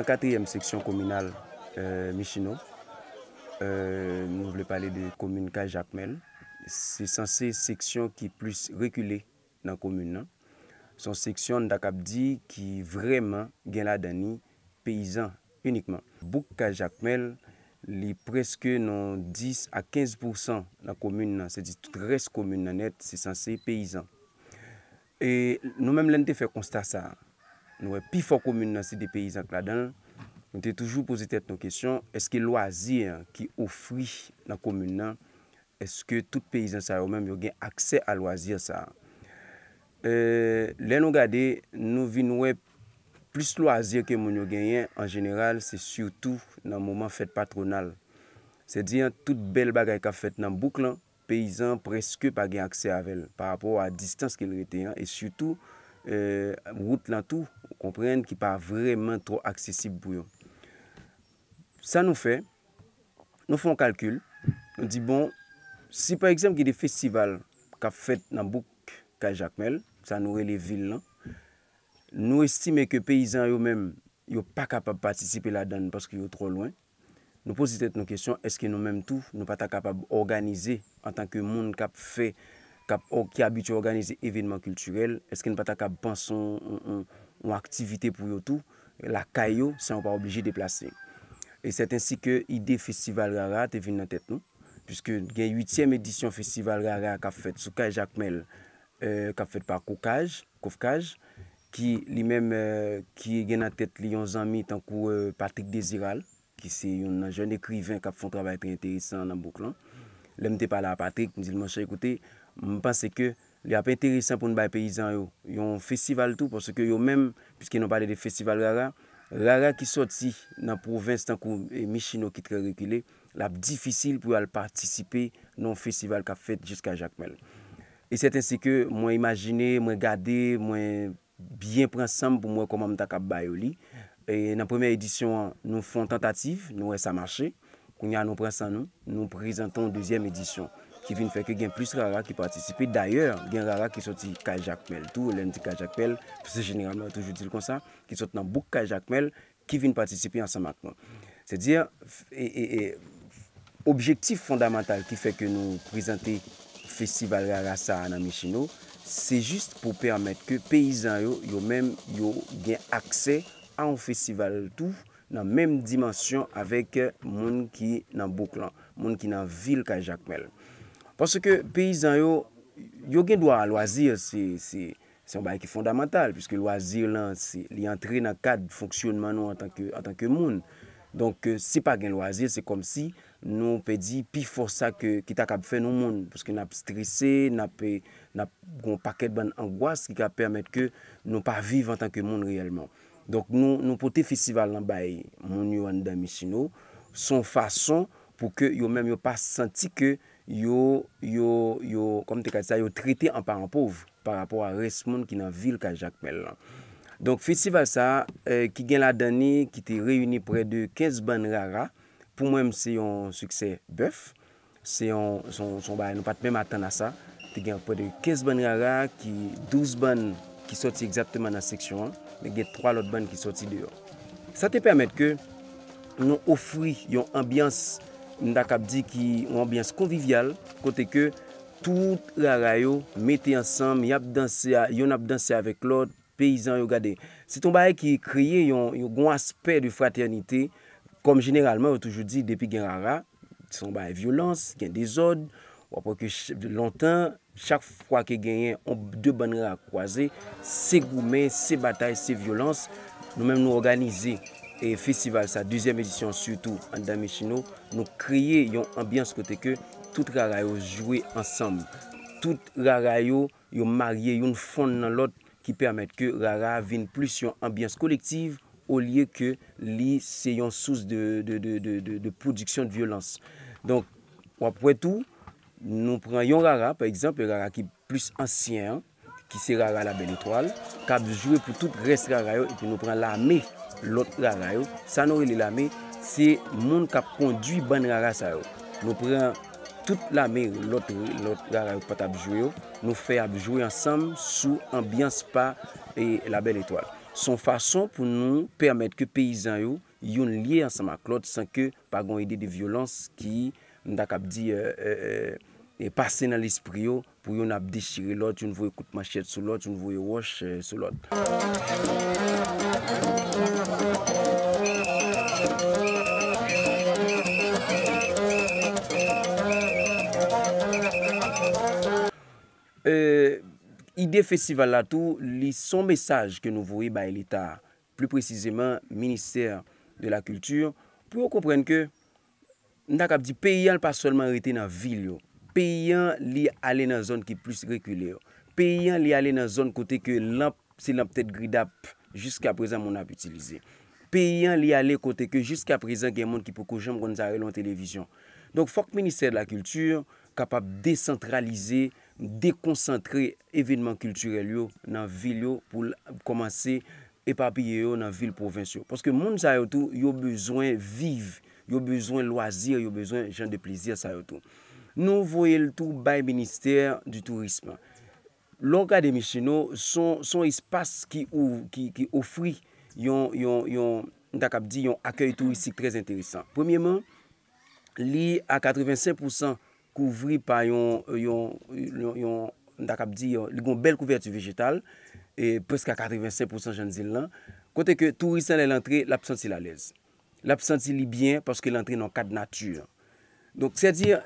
Nan kateryem seksyon kominal euh, Mishino, euh, nou vle pale de komyun Kajakmel, se sanse seksyon ki plus rekule nan komyun nan, son seksyon ndak ap di ki vreman gen la dani peyizan unikman. Bouk Kajakmel li preske nan 10 a 15% nan komyun nan, se di tout res komyun nan et, se sanse peyizan. E nou menm lente fe konsta sa. Nou e pifor komune nan si de peyizan kladan. Mwen te toujou pouzi tet nou kesyon. Eske loazir ki ofri nan komune nan. Eske tout peyizan sa yo menm yo gen akse a loazir sa. Euh, Len nou gade nou vi nou e plus loazir ke moun yo genyen. An general se syoutou nan mouman fet patronal. Se diyan tout bel bagay ka fet nan bouk lan. Peyizan preske pa gen akse avel. Par rapport a distans ke lreteyan. E syoutou mwout euh, lan tou. komprenne ki pa vremen tro aksesib pou yo. Sa nou fe, nou fon kalkul, nou di bon, si pa eksem ki de festival kap fet nan bouk kajakmel, sa nou re le vil lan, nou estime ke peyizan yo men, yo pa kapab patisipe la dan paske yo tro lwen, nou posi tet nou kesyon, eske nou menm tou, nou pata kapab organize an tanke moun kap fe, ki abit yo organize evidman kulturel, eske nou pata kap banson, ou ou ou, ou aktivite pou yotou, la kayo se an pa oblije deplase. E set ansi ke ide festival rara te vin nan tet nou, pwiske gen 8e edisyon festival rara kap fet Soukaj Akmel, euh, kap fet pa Koufkaj, ki li menm euh, ki gen nan tet li yon zami tankou euh, Patrick Desiral, ki se yon nan jen ekrivin kap fon trabay tre enteresan nan Boklan. Le mte pala a Patrick, mi zil manche ekote, mwen mpense ke, li ap enteresan pou nou bay peyizan yo, yon festival tou, pwoske yo menm, pwoske nou pale de festival rara, rara ki soti nan provins tan kou mechino ki tre rekile, la ap difisil pou al patisipe non festival ka fet jiska jakmel. E setensi ke mwen imagine, mwen gade, mwen byen prensan pou mwen koma mtaka bayo li, e nan premye edisyon an, nou fon tentatif, nou wè sa mache, koun ya nou prensan nou, nou prezenton dwezyem edisyon. ki vin fè ke gen plus rara ki patisipe. D'ayèr, gen rara ki soti kajakmel tou, len ti kajakmel, pese genèralman toujou dil konsan, ki soti nan bouk kajakmel, ki vin patisipe ansan makman. Se dir, e, e, e, objektif fondamental ki fè ke nou prezante festival rara sa anamichino, se jist pou pèrmèt ke peyizan yo, yo men yo gen akse an festival tou, nan menm dimensyon avèk moun ki nan bouk lan, moun ki nan vil kajakmel. Pansè ke peyizan yo, yo gen dwa an loazir, se an baye ki fondamental, piskè loazir lan, li antre nan kad fonksyonman nou an tanke moun. Donk euh, se pa gen loazir, se kom si nou pe di pi fosa ki tak ap fe nou moun, piskè nap strise, nap kon paket ban angoas, ki kap permet ke nou pa vive an tanke moun reyelman. Donk nou pote festival nan baye, moun yo an dami si nou, son fason pou ke yo men yo pa senti ke yo, yo, yo, kom te kati sa, yo trite anparen pov par rapport a resmon ki nan vil kajakmel lan. Donk feci val sa, ki gen la dani, ki te reyuni pre de 15 ban rara, pou mwenm se yon suksè bèf, se yon, son, son, son, nou pat mèm atan na sa, te gen pre de 15 ban rara, ki 12 ban ki soti exactement nan seksyon, men gen 3 lot ban ki soti dèyo. Sa te pèrmèt ke, nou ofri yon ambyans yon ambyans Ndak ap di ki yon ambyans konvivyal, kote ke tout rara yo mette ansam, yon ap danse avek lor, peyizan yo gade. Se ton baye ki kriye yon goun asper di fraternite, kom generalman yo toujou di depi gen rara, se ton baye violans, gen dezod, wapwe ke lontan, chak fwa ke genyen, yon de banera kwaze, se goumen, se batay, se violans, nou men nou organize. E festival sa, deuxième édition surtout, an Damichino, nou kriye yon ambiance kote ke tout rara yo joué ensemble. Tout rara yo yon marye, yon fonde nan lot ki permette ke rara vin plus yon ambiance kolektiv ou liye ke li se yon sous de produksyon de violans. Ou apwè tou, nou pran yon rara par exemple, rara ki plus ansyen ki se rara la ben etoal ka joué pou tout res rara yo et nou pran la mey lot rara yo, sa nou e li lame, se moun kap kondwi ban rara sa yo. Nou pren tout lame lot rara yo pat abjou yo, nou fe abjou yo ansam sou ambyanspa e la bel etoal. Son fason pou nou permet ke peyizan yo yon liye ansam ak lot, san ke pa gwen ide de violans ki mdak ap di e pase nan l'espri yo pou yon ap dechire lot, yon voye koutmachet sou lot, yon voye wosh sou lot. Müzik Ide festival la tou, li son mesaj ke nouvoui ba elita, plou precizeman, minister de la kultur, pou ou komprenn ke, nak ap di peyyan l pa solman rete nan vil yo, peyyan li ale nan zon ki plus rekule yo, peyyan li ale nan zon kote ke lant, se lantet gridap, jiska prezan moun ap utilize. Peyyan li ale kote ke jiska prezan gen moun ki pou koujom kon zare l an televizyon. Donk fok minister de la kultur, kapap descentralize lant, dekoncentre evidman kulturel yo nan vil yo pou komanse epapye yo nan vil provensyo. Paske moun sa yotou yo bezwen viv, yo bezwen loazir, yo bezwen jen de plezir sa yotou. Nou voye l'tou bay Ministère du Tourisme. L'onka de Michéno son espase ki ofri yon akèy turistik trèz interisan. Premyèman, li a 85% turistik. kouvri pa yon nda kap di yon li gon bel kouverti vegetal e peska 85% jan zil lan kote ke tourisan lè l'antre l'absenti lalèz l'absenti libyen paske l'antre nan kat natyur donk sè dir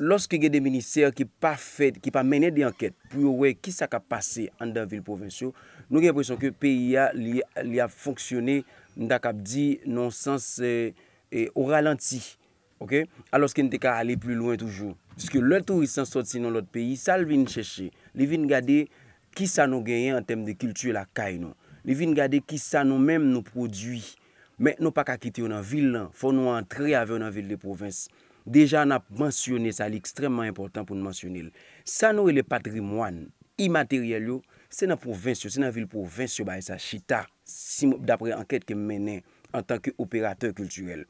loske gen de minister ki pa menè di anket pou yo wey ki sa ka pase an da vil provensyo nou gen presyon ke PIA li a fonksyonè nda kap di nan sens ou ralenti Ok, alos ken te ka ale plus loin toujou. Piske lè touri san sot si nan lòt peyi, sal vin chèche. Li vin gade ki sa nou genye an tem de kiltuè la kay nou. Li vin gade ki sa nou menm nou prodwi. Mè nou pa kakiti ou nan vil nan, fò nou antre avè ou nan vil de provins. Deja an ap mansyonè sa, lè ekstremman important pou nan mansyonè lè. Sa nou e le patrimoine imateryèl yo, se nan provins yo, se nan vil provins yo ba e sa. Chita, dapre anket ke menè, an tankè operatèr kiltuèl.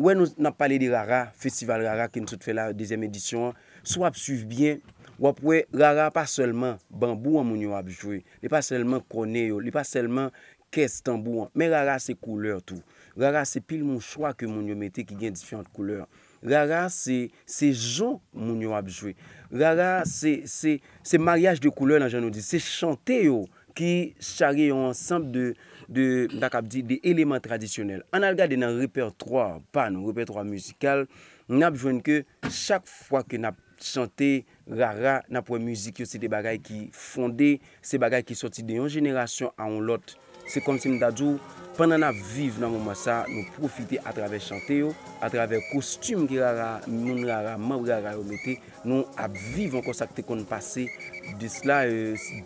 Wè nou nan pale di rara, festival rara ki nou sot fè la dezem edisyon an, sou ap suiv bien, wè pwè rara pa selman bambou an moun yo ap jwe, li pa selman kone yo, li pa selman kes tambou an, men rara se kouleur tou. Rara se pil moun chwa ke moun yo mette ki gen difiant kouleur. Rara se, se jou moun yo ap jwe. Rara se, se, se mariage de kouleur nan jan nou di, se chante yo ki chage yon ansampe de... De element tradisyonel An al gade nan riper 3 Pan nan riper 3 musikal N ap jwenn ke chak fwa ke nap chante Rara nap wè musik yo Se bagay ki fonde Se bagay ki soti de yon jenerasyon a yon lote Se kon si m dadjou, pandan ap viv nan mou masa, nou profite atrave chante yo, atrave kostume ki rara, moun rara, mou rara remete, nou ap viv an kon sakte kon pase disla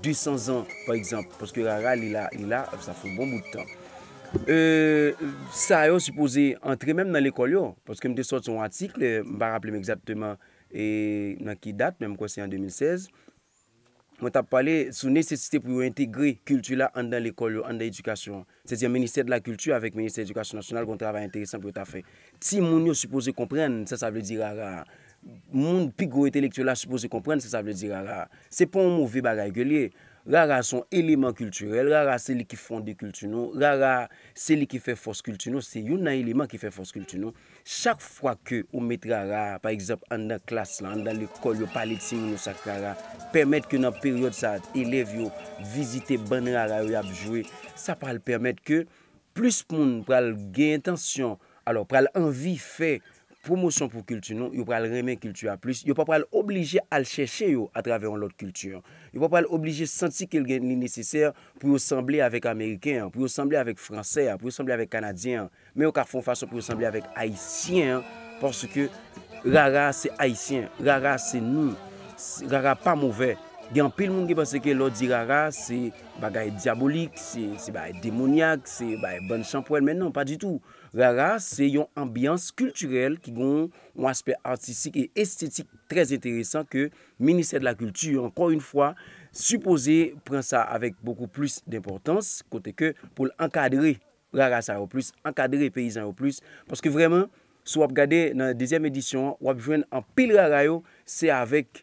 200 an, par exemple, poske rara li la, li la, sa foun bon bout de tan. Euh, sa yo, suppose, entre menm nan lekol yo, poske m de sot son atik, euh, m ba rappele m exakteman nan ki dat, menm kon se yon 2016, Mwen tap pale sou nesesiste pou yo integre kultou la an dan l'ekol yo, an dan edukasyon. Se diyan meniste de la kultou avèk meniste edukasyon nasyonal gontrava entresan pou yo ta fè. Ti moun yo supose kompren, se sa vle di rara. Moun pi go etelektoula supose kompren, se sa vle di rara. Se pon mou vi bagay gelye, rara son eleman kultourel, rara se li ki fonde kultou nou, rara se li ki fè fòs kultou nou, se yon nan eleman ki fè fòs kultou nou. chak fwa ke ou met rara, par eksept, an dan klas lan, an dan l'ekol yo palit si yon sak rara, permèt ke nan peryot sa, elev yo, vizite ban rara yo ap jwe, sa pal permèt ke, plus moun pral gen intensyon, alo pral anvi fè, promotion pour culture non yo pral remen culture à plus yo pa pral obligé à le chercher yo à travers l'autre culture yo pa pral obligé sentir qu'il est nécessaire pour ressembler avec américain pour ressembler sembler avec français pour ressembler sembler avec canadien mais au ka font façon pour ressembler sembler avec haïtien parce que rara c'est haïtien rara c'est nous rara pas mauvais gen an pil moun ge panse ke lodi rara, se bagay diabolik, se bagay demonyak, se bagay bon champouel, men nan, pa di tou. Rara, se yon ambyans kulturel, ki gon yon aspe artistik e estetik trez enteresan ke Ministè de la Culture, ankon yon fwa, supose pren sa avèk bokou plis d'importans, kote ke pou l'ankadre rara sa yo plis, ankadre peyizan yo plis, paske vreman, sou wap gade nan dezyem edisyon, wap jwen an pil rara yo, se avèk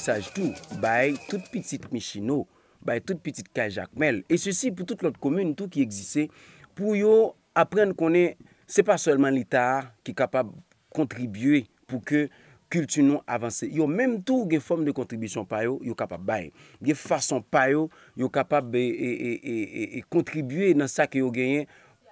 Saj tou, bay tout pitit Michino Bay tout pitit Kajakmel E se si pou tout lout komoun, tout ki egzise Pou yo apren kone Se pa solman lita Ki kapab kontribye Pou ke kulti non avanse Yo menm tou gen fom de kontribisyon payo Yo kapab bay, gen fason payo Yo kapab Kontribye nan sa ki yo genye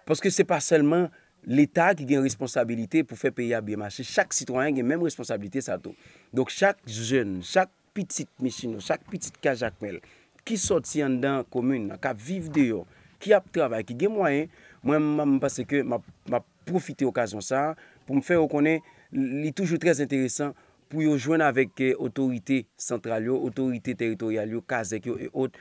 Paske se pa solman L'Etat ki gen responsabilite pou fe peya BMH, chak sitwanyen gen menm responsabilite sa tou. Dok chak jen, chak pitit Mishino, chak pitit Kajakmel, ki sot si an dan komyne, ka viv de yo, ki ap travay, ki gen mwayen, mwen mwen pase ke ma profite okazyon sa pou mfe rekone li toujou trez enteresan pou yo jwen avek otorite euh, santral yo, otorite teritorial yo, kazek yo e ot.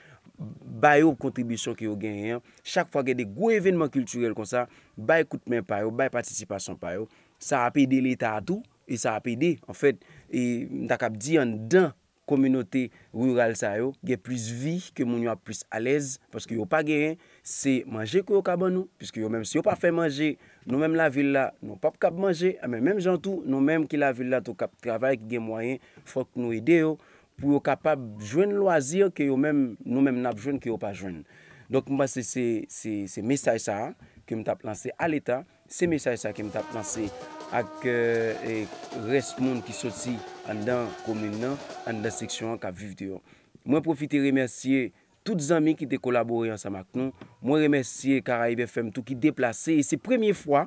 Bayo kontribisyon ki yo genyen, chak fwa gen de gwo evenman kulturel kon sa, bay koutmen payo, bay patisipasyon payo, sa apede leta atou, e sa apede, en fèt, e tak ap diyan dan kominote rural sa yo, gen plus vi, ke moun yo ap plus alez, paske yo pa genyen, se manje ki yo kaban nou, pske yo menm se yo pa fè manje, nou menm la vil la nou pap kap manje, a men menm jantou, nou menm ki la vil la tou kap travay ki genmwayen, fok nou ide yo. pou yo kapab jwen lwazir ki yo mèm, nou mèm nap jwen ki yo pa jwen. Donk mba se se mesay sa, ke mta planse al etan, se mesay sa ke mta planse ak eh, eh, res moun ki soti an dan komin nan, an dan seksyon an kap viv diyon. Mwen profite remersiye tout zami ki te kolabori an sa maknon, mwen remersiye Karaib FM tou ki deplase, e se premye fwa,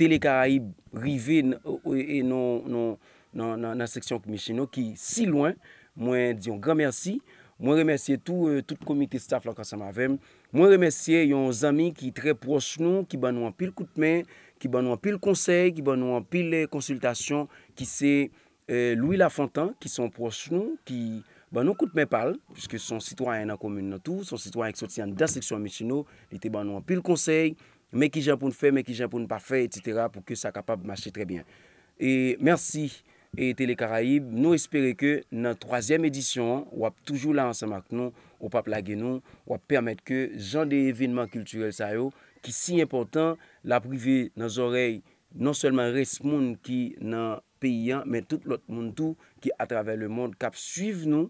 tele Karaib rive eh, nan... Non, nan seksyon mi chino ki si lwen, mwen diyon gran mersi, mwen remersye euh, tout komite staff lakwa sa mavem, mwen remersye yon zami ki tre proche nou, ki banou an pil koutme, ki banou an pil konsey, ki banou an pil euh, konsultasyon, ki se euh, Louis Lafontan, ki son proche nou, ki banou koutme pal, pwiske son sitwanyan nan komine nan tou, son sitwanyan ek sotsyan dan seksyon mi chino, li te banou an pil konsey, meki japon fe, meki japon pa fe, etitera pou ke sa kapab mwache trebyen. E mersi, E telekaraib nou espere ke nan troasyem edisyon wap toujou la ansan mak nou ou pap lage nou wap permet ke jan de evinman kulturel sayo ki si important la privi nan zorey non selman resmoun ki nan peyyan men tout lot moun tou ki atrave le moun kap suiv nou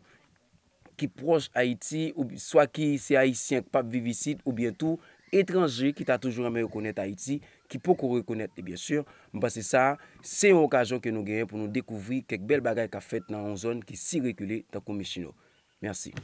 ki proj Haiti ou swa ki se Haitien pap vivisit ou bientou. etranje ki ta toujou ame rekounet Haiti, ki pou kou rekounet, biensur, mba se sa, se yon okajon ke nou genye pou nou dekouvri kek bel bagay ka fet nan anzon ki si rekule ta kou mechino. Mersi.